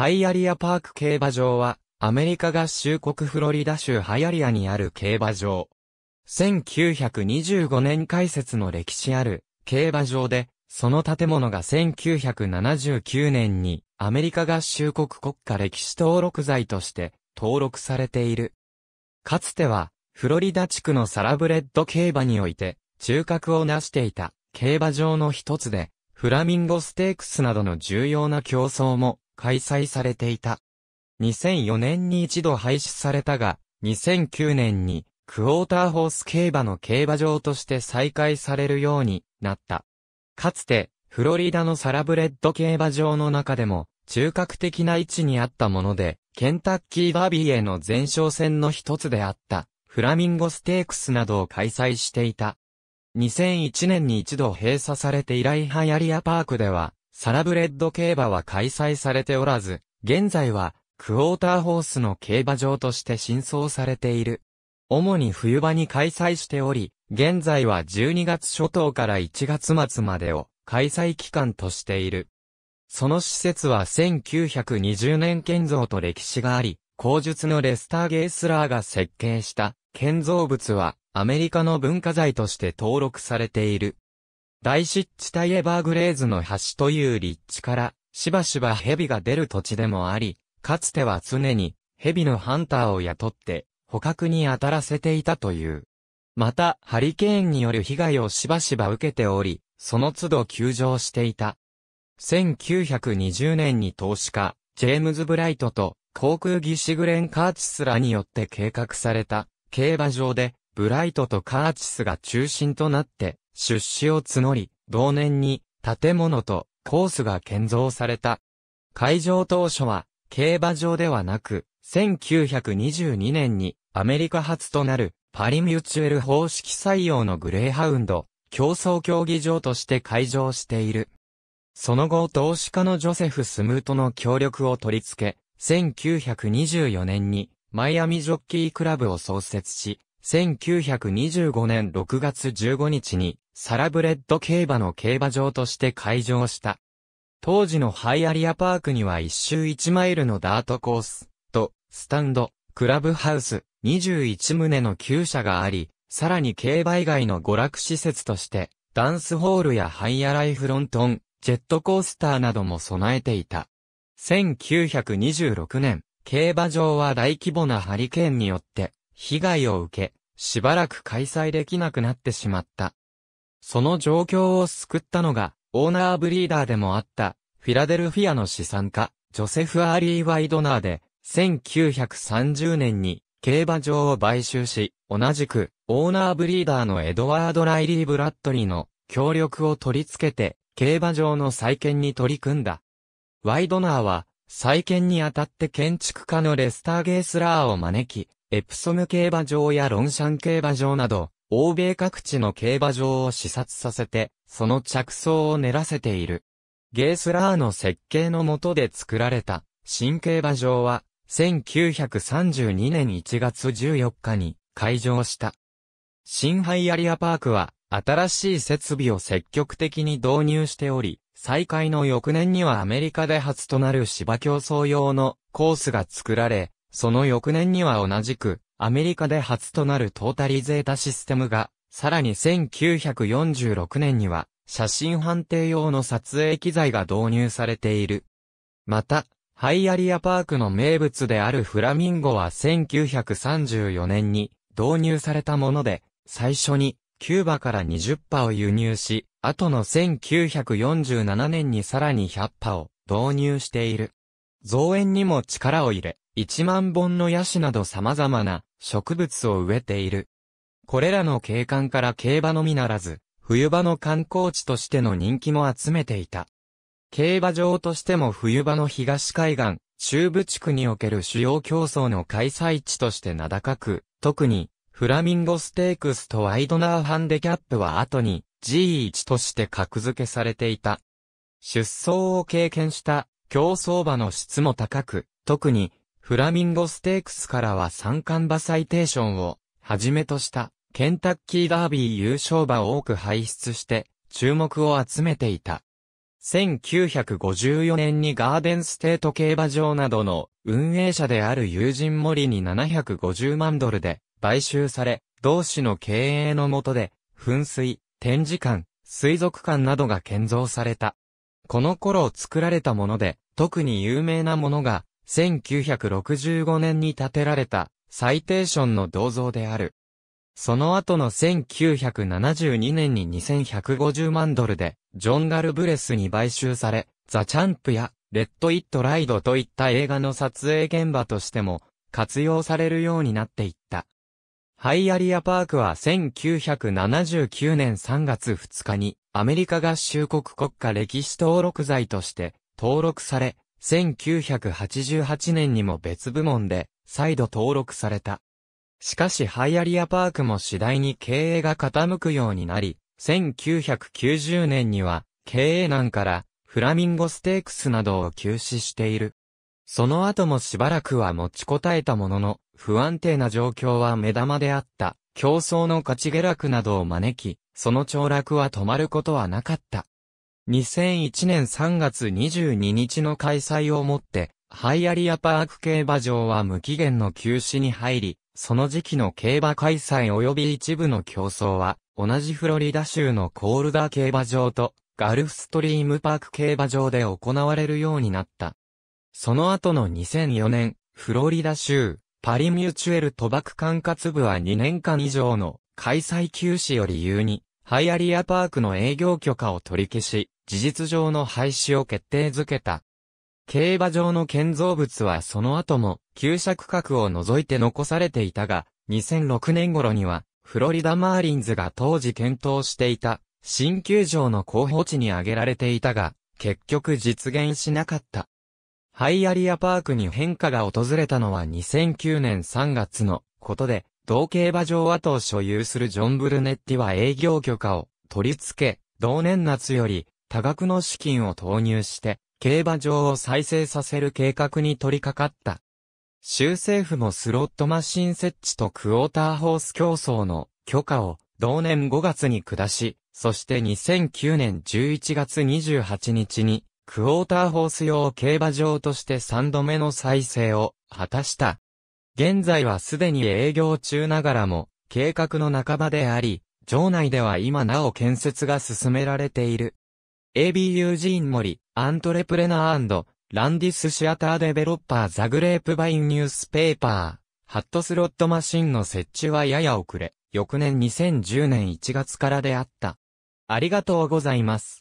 ハイアリアパーク競馬場は、アメリカ合衆国フロリダ州ハイアリアにある競馬場。1925年開設の歴史ある競馬場で、その建物が1979年にアメリカ合衆国国家歴史登録財として登録されている。かつては、フロリダ地区のサラブレッド競馬において、中核を成していた競馬場の一つで、フラミンゴステークスなどの重要な競争も開催されていた。2004年に一度廃止されたが、2009年にクォーターホース競馬の競馬場として再開されるようになった。かつて、フロリダのサラブレッド競馬場の中でも、中核的な位置にあったもので、ケンタッキーダービーへの前哨戦の一つであった、フラミンゴステークスなどを開催していた。2001年に一度閉鎖されて以来ハヤリアパークでは、サラブレッド競馬は開催されておらず、現在は、クォーターホースの競馬場として新装されている。主に冬場に開催しており、現在は12月初頭から1月末までを開催期間としている。その施設は1920年建造と歴史があり、口述のレスター・ゲースラーが設計した建造物はアメリカの文化財として登録されている。大湿地帯エバーグレーズの橋という立地から、しばしば蛇が出る土地でもあり、かつては常に蛇のハンターを雇って捕獲に当たらせていたという。また、ハリケーンによる被害をしばしば受けており、その都度休場していた。1920年に投資家、ジェームズ・ブライトと航空技師グレン・カーチスらによって計画された競馬場で、ブライトとカーチスが中心となって出資を募り、同年に建物とコースが建造された。会場当初は競馬場ではなく、1922年にアメリカ初となるパリミューチュエル方式採用のグレーハウンド競争競技場として開場している。その後投資家のジョセフ・スムートの協力を取り付け、1924年にマイアミジョッキークラブを創設し、1925年6月15日にサラブレッド競馬の競馬場として開場した。当時のハイアリアパークには一周1マイルのダートコースとスタンド、クラブハウス21棟の旧舎があり、さらに競馬以外の娯楽施設としてダンスホールやハイアライフロントン、ジェットコースターなども備えていた。1926年、競馬場は大規模なハリケーンによって被害を受け、しばらく開催できなくなってしまった。その状況を救ったのが、オーナーブリーダーでもあった、フィラデルフィアの資産家、ジョセフ・アーリー・ワイドナーで、1930年に競馬場を買収し、同じく、オーナーブリーダーのエドワード・ライリー・ブラッドリーの協力を取り付けて、競馬場の再建に取り組んだ。ワイドナーは、再建にあたって建築家のレスター・ゲースラーを招き、エプソム競馬場やロンシャン競馬場など、欧米各地の競馬場を視察させて、その着想を練らせている。ゲースラーの設計の下で作られた、新競馬場は、1932年1月14日に開場した。新ハイアリアパークは、新しい設備を積極的に導入しており、再開の翌年にはアメリカで初となる芝競争用のコースが作られ、その翌年には同じく、アメリカで初となるトータリゼータシステムが、さらに1946年には、写真判定用の撮影機材が導入されている。また、ハイアリアパークの名物であるフラミンゴは1934年に導入されたもので、最初にキューバから20羽を輸入し、後の1947年にさらに100羽を導入している。造園にも力を入れ、1万本のヤシなど様々な植物を植えている。これらの景観から競馬のみならず、冬場の観光地としての人気も集めていた。競馬場としても冬場の東海岸、中部地区における主要競争の開催地として名高く、特に、フラミンゴステークスとワイドナーハンデキャップは後に G1 として格付けされていた。出走を経験した競走馬の質も高く、特に、フラミンゴステークスからは三冠馬サイテーションを、はじめとした、ケンタッキーダービー優勝馬を多く輩出して、注目を集めていた。1954年にガーデンステート競馬場などの運営者である友人森に750万ドルで買収され、同市の経営の下で、噴水、展示館、水族館などが建造された。この頃作られたもので、特に有名なものが、1965年に建てられた、サイテーションの銅像である。その後の1972年に2150万ドルで、ジョン・ガルブレスに買収され、ザ・チャンプや、レッド・イット・ライドといった映画の撮影現場としても、活用されるようになっていった。ハイアリアパークは1979年3月2日にアメリカ合衆国国家歴史登録財として登録され、1988年にも別部門で再度登録された。しかしハイアリアパークも次第に経営が傾くようになり、1990年には経営難からフラミンゴステークスなどを休止している。その後もしばらくは持ちこたえたものの、不安定な状況は目玉であった、競争の価値下落などを招き、その凋落は止まることはなかった。2001年3月22日の開催をもって、ハイアリアパーク競馬場は無期限の休止に入り、その時期の競馬開催及び一部の競争は、同じフロリダ州のコールダー競馬場と、ガルフストリームパーク競馬場で行われるようになった。その後の2004年、フロリダ州、パリミューチュエル賭博管轄部は2年間以上の開催休止を理由に、ハイアリアパークの営業許可を取り消し、事実上の廃止を決定づけた。競馬場の建造物はその後も、旧車区画を除いて残されていたが、2006年頃には、フロリダマーリンズが当時検討していた、新球場の候補地に挙げられていたが、結局実現しなかった。ハイアリアパークに変化が訪れたのは2009年3月のことで、同競馬場跡を所有するジョン・ブルネッティは営業許可を取り付け、同年夏より多額の資金を投入して、競馬場を再生させる計画に取り掛かった。州政府もスロットマシン設置とクォーターホース競争の許可を同年5月に下し、そして2009年11月28日にクォーターホース用競馬場として3度目の再生を果たした。現在はすでに営業中ながらも、計画の半ばであり、場内では今なお建設が進められている。AB ユージーン・アントレプレナーランディスシアターデベロッパーザグレープバインニュースペーパー、ハットスロットマシンの設置はやや遅れ、翌年2010年1月からであった。ありがとうございます。